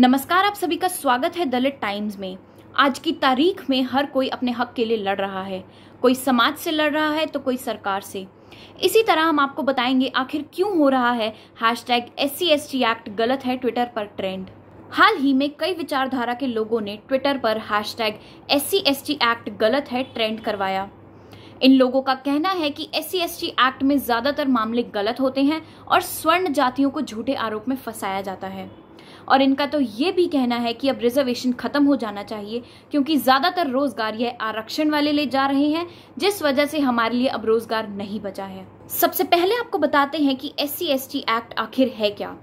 नमस्कार आप सभी का स्वागत है दलित टाइम्स में आज की तारीख में हर कोई अपने हक के लिए लड़ रहा है कोई समाज से लड़ रहा है तो कोई सरकार से इसी तरह हम आपको बताएंगे आखिर क्यों हो रहा है hash tag S C act गलत है ट्विटर पर ट्रेंड हाल ही में कई विचारधारा के लोगों ने ट्विटर पर hash tag S C S T act गलत है ट्रेंड करवाया इन लोगों का कहना है कि एस सी एक्ट में ज्यादातर मामले गलत होते हैं और स्वर्ण जातियों को झूठे आरोप में फंसाया जाता है और इनका तो ये भी कहना है कि अब रिजर्वेशन ख़त्म हो जाना चाहिए क्योंकि ज़्यादातर रोज़गार यह आरक्षण वाले ले जा रहे हैं जिस वजह से हमारे लिए अब रोज़गार नहीं बचा है सबसे पहले आपको बताते हैं कि एस सी एक्ट आखिर है क्या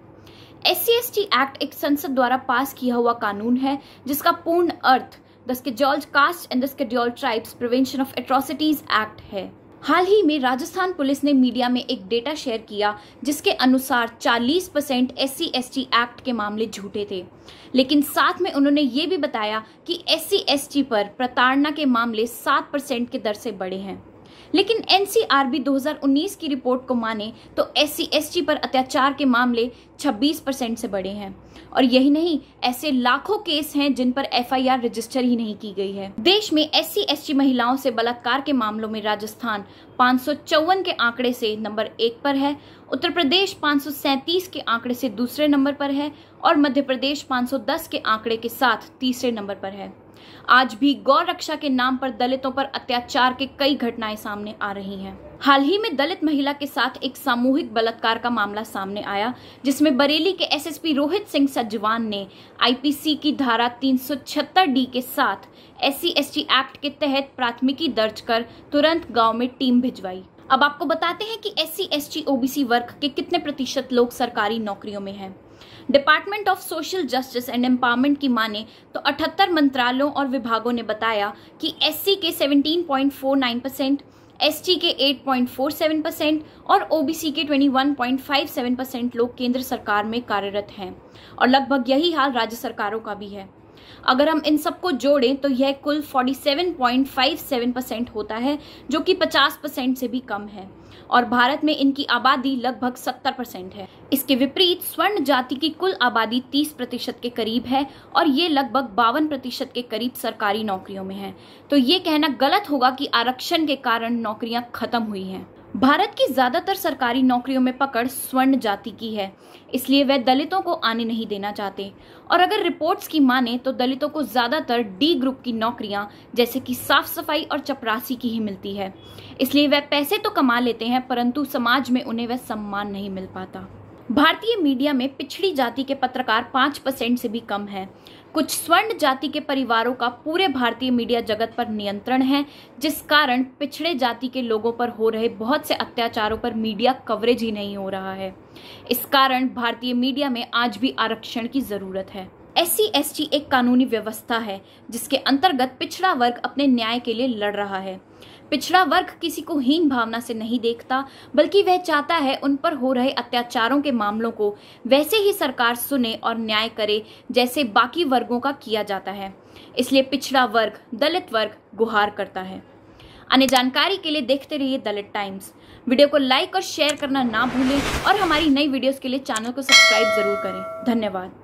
एस सी एक्ट एक संसद द्वारा पास किया हुआ कानून है जिसका पूर्ण अर्थ the scheduled caste and the scheduled tribes prevention of atrocities act है हाल ही में राजस्थान पुलिस ने मीडिया में एक डेटा शेयर किया जिसके अनुसार 40 परसेंट एस सी एक्ट के मामले झूठे थे लेकिन साथ में उन्होंने ये भी बताया कि एस सी पर प्रताड़ना के मामले 7 परसेंट की दर से बढ़े हैं लेकिन एनसीआरबी 2019 की रिपोर्ट को माने तो एस सी पर अत्याचार के मामले 26 परसेंट से बढ़े हैं और यही नहीं ऐसे लाखों केस हैं जिन पर एफआईआर रजिस्टर ही नहीं की गई है देश में एस सी महिलाओं से बलात्कार के मामलों में राजस्थान पाँच के आंकड़े से नंबर एक पर है उत्तर प्रदेश 537 के आंकड़े से दूसरे नंबर पर है और मध्य प्रदेश 510 के आंकड़े के साथ तीसरे नंबर पर है आज भी गौ रक्षा के नाम पर दलितों पर अत्याचार के कई घटनाएं सामने आ रही हैं। हाल ही में दलित महिला के साथ एक सामूहिक बलात्कार का मामला सामने आया जिसमें बरेली के एसएसपी रोहित सिंह सज्जवान ने आईपीसी की धारा 376 डी के साथ एस सी एक्ट के तहत प्राथमिकी दर्ज कर तुरंत गांव में टीम भिजवाई अब आपको बताते हैं कि S C S T OBC वर्ग के कितने प्रतिशत लोग सरकारी नौकरियों में हैं department of social justice and empowerment की माने तो 78 मंत्रालयों और विभागों ने बताया कि एस के 17.49 परसेंट एस के 8.47 परसेंट और ओबीसी के 21.57 परसेंट लोग केंद्र सरकार में कार्यरत हैं और लगभग यही हाल राज्य सरकारों का भी है अगर हम इन सबको जोड़ें तो यह कुल 47.57 परसेंट होता है जो कि 50 परसेंट से भी कम है और भारत में इनकी आबादी लगभग 70 परसेंट है इसके विपरीत स्वर्ण जाति की कुल आबादी 30 प्रतिशत के करीब है और ये लगभग बावन प्रतिशत के करीब सरकारी नौकरियों में है तो ये कहना गलत होगा कि आरक्षण के कारण नौकरियां खत्म हुई हैं भारत की ज़्यादातर सरकारी नौकरियों में पकड़ स्वर्ण जाति की है इसलिए वह दलितों को आने नहीं देना चाहते और अगर रिपोर्ट्स की माने तो दलितों को ज़्यादातर डी ग्रुप की नौकरियां जैसे कि साफ सफाई और चपरासी की ही मिलती है इसलिए वह पैसे तो कमा लेते हैं परंतु समाज में उन्हें वह सम्मान नहीं मिल पाता भारतीय मीडिया में पिछड़ी जाति के पत्रकार पाँच परसेंट से भी कम है कुछ स्वर्ण जाति के परिवारों का पूरे भारतीय मीडिया जगत पर नियंत्रण है जिस कारण पिछड़े जाति के लोगों पर हो रहे बहुत से अत्याचारों पर मीडिया कवरेज ही नहीं हो रहा है इस कारण भारतीय मीडिया में आज भी आरक्षण की ज़रूरत है एस सी एक कानूनी व्यवस्था है जिसके अंतर्गत पिछड़ा वर्ग अपने न्याय के लिए लड़ रहा है पिछड़ा वर्ग किसी को हीन भावना से नहीं देखता बल्कि वह चाहता है उन पर हो रहे अत्याचारों के मामलों को वैसे ही सरकार सुने और न्याय करे जैसे बाकी वर्गों का किया जाता है इसलिए पिछड़ा वर्ग दलित वर्ग गुहार करता है अन्य जानकारी के लिए देखते रहिए दलित टाइम्स वीडियो को लाइक और शेयर करना ना भूलें और हमारी नई वीडियोस के लिए चैनल को सब्सक्राइब जरूर करें धन्यवाद